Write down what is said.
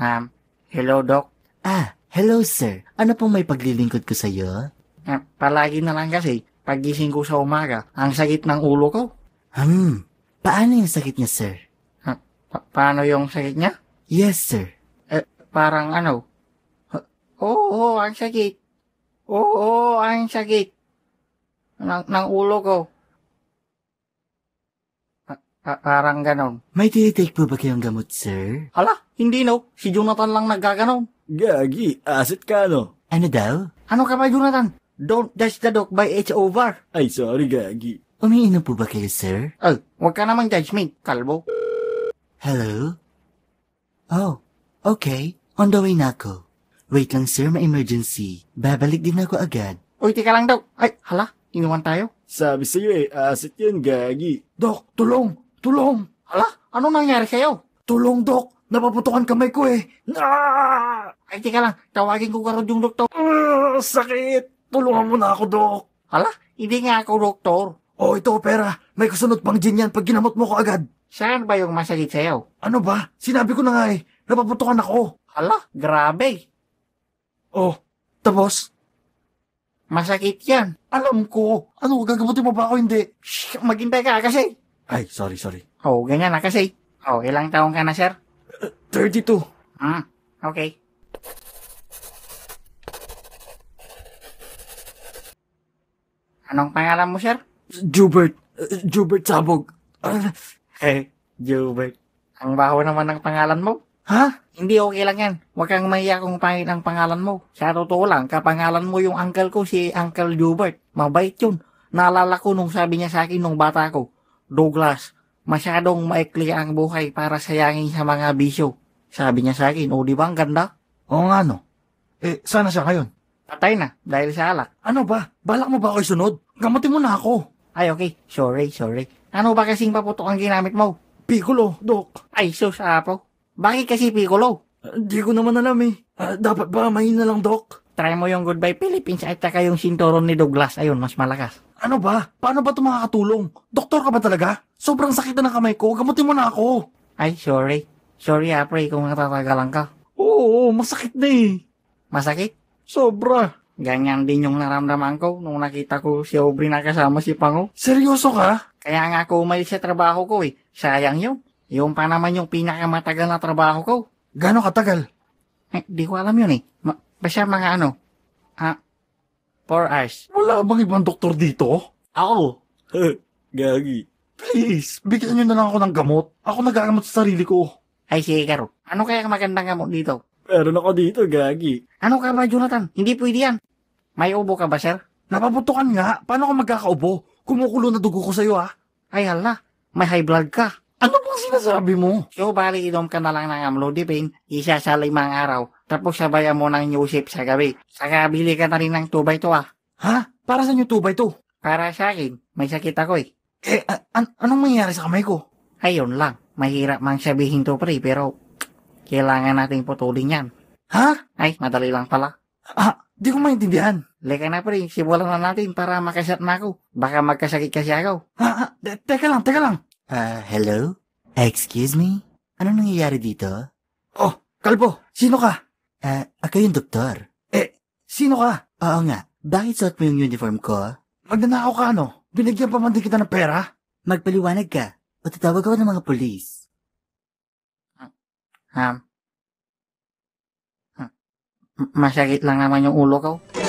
Um, hello, Doc? Ah, hello, sir. Ano pong may paglilingkod ko sa'yo? Eh, palagi na lang kasi, pagising ko sa umaga, ang sakit ng ulo ko. Hmm, paano yung sakit niya, sir? Ah, pa- paano yung sakit niya? Yes, sir. Eh, parang ano? Oo, oh, ang sakit. Oo, oh, ang sakit. Ng, ng ulo ko. Pa- parang ganon. May tinitake po ba kayong gamot, sir? Hala, hindi no. Si Jonathan lang naggaganon. Gagi, asit ka no? Ano daw? Ano ka ba, Jonathan? Don't dash the dog by its over. Ay, sorry, Gagi. Umiinom po ba kayo, sir? Ay, huwag ka namang judgment, kalbo. Hello? Oh, okay. On the way na ako. Wait lang, sir, may emergency. Babalik din ako agad. Uy, tika lang daw. Ay, hala, inuman tayo. Sabi sa'yo eh, asit yun, Gagi. Dok, tulong! Tulong! Hala? Ano nangyari sa'yo? Tulong, Dok! Napaputukan kamay ko eh! Ah! Ay, teka lang. Tawagin ko karon yung doktor. Ah, sakit! Tulungan mo na ako, Dok! Hala? Hindi nga ako doktor. Oh, ito, pera. May kusunod pang gin yan pag ginamot mo ko agad. Saan ba yung masakit sa'yo? Ano ba? Sinabi ko na nga eh. Napaputukan ako. Hala, grabe. Oh, tapos? Masakit yan. Alam ko. Ano, gagamutin mo ba ako hindi? Shhh, maghintay ka kasi. Ay, sorry, sorry. Oh, ganyan na kasi. Oh, ilang taong ka na, sir? Uh, 32. Hmm, okay. Anong pangalan mo, sir? Jubert. Uh, Jubert Sabog. Uh, eh, hey, Jubert. Ang baho naman ng pangalan mo. Ha? Hindi okay lang yan. Huwag kang mahiya kung pangit ang pangalan mo. Sa totoo lang, kapangalan mo yung uncle ko, si Uncle Jubert. Mabait yun. Naalala ko nung sabi niya sa akin nung bata ko. Douglas, masyadong maikli ang buhay para sayangin sa mga bisyo. Sabi niya sa akin, o di ba ang ganda? Oo nga no. Eh, sana siya ngayon? Patay na, dahil sa alak. Ano ba? Balak mo ba ako sunod? Gamutin mo na ako. Ay, okay. Sorry, sorry. Ano ba kasing paputok ang ginamit mo? Piccolo, Doc. Ay, sus, apo. Bakit kasi Piccolo? Hindi ah, ko naman alam eh. Ah, dapat ba mahina lang, Doc? Try mo yung Goodbye Philippines at saka yung sinturon ni Douglas. Ayun, mas malakas. Ano ba? Paano ba ito makakatulong? Doktor ka ba talaga? Sobrang sakit na ng kamay ko. Gamutin mo na ako. Ay, sorry. Sorry, Apre, ah, kung natatagalan ka. Oo, masakit na eh. Masakit? Sobra. Ganyan din yung naramdaman ko nung nakita ko si Aubrey na kasama si Pango. Seryoso ka? Kaya nga ko umalis sa trabaho ko eh. Sayang yun. Yung pa naman yung pinakamatagal na trabaho ko. Gano'ng katagal? Eh, di ko alam yun eh. Ma- basta mga ano, ah, Four hours. Wala bang ibang doktor dito? Ako. Gagi. Please, bigyan nyo na lang ako ng gamot. Ako nagagamot sa sarili ko. Ay, sige, Karo. Ano kaya magandang gamot dito? Meron ako dito, Gagi. Ano ka ba, Jonathan? Hindi pwede yan. May ubo ka ba, sir? Napabutukan nga. Paano ka magkakaubo? Kumukulo na dugo ko sa'yo, ha? Ah. Ay, hala. May high blood ka. Ano bang sinasabi mo? So, bali, inom ka na lang ng amlodipine, isa sa limang araw, tapos sabayan mo ng Yusip sa gabi. Saka bili ka na rin ng 2x2 ah. Ha? Para sa yung 2x2? Para sa akin. May sakit ako eh. Eh, a- an- anong mangyayari sa kamay ko? Ayun lang. Mahirap mang sabihin to pre pero kailangan nating putulin yan. Ha? Ay, madali lang pala. Ah, di ko maintindihan. Leka na pre, simulan na natin para makasat na ako. Baka magkasakit kasi ako. Ha? ha de- teka lang, teka lang. Ah, hello? Excuse me? Ano nangyayari dito? Oh, kalbo, sino ka? Eh, uh, ako yung doktor. Eh, sino ka? Oo nga. Bakit suot mo yung uniform ko? Magnanakaw ka, no? Binigyan pa man din kita ng pera? Magpaliwanag ka. O tatawag ako ng mga polis. Um, ah. ah. huh. Masakit lang naman yung ulo ko.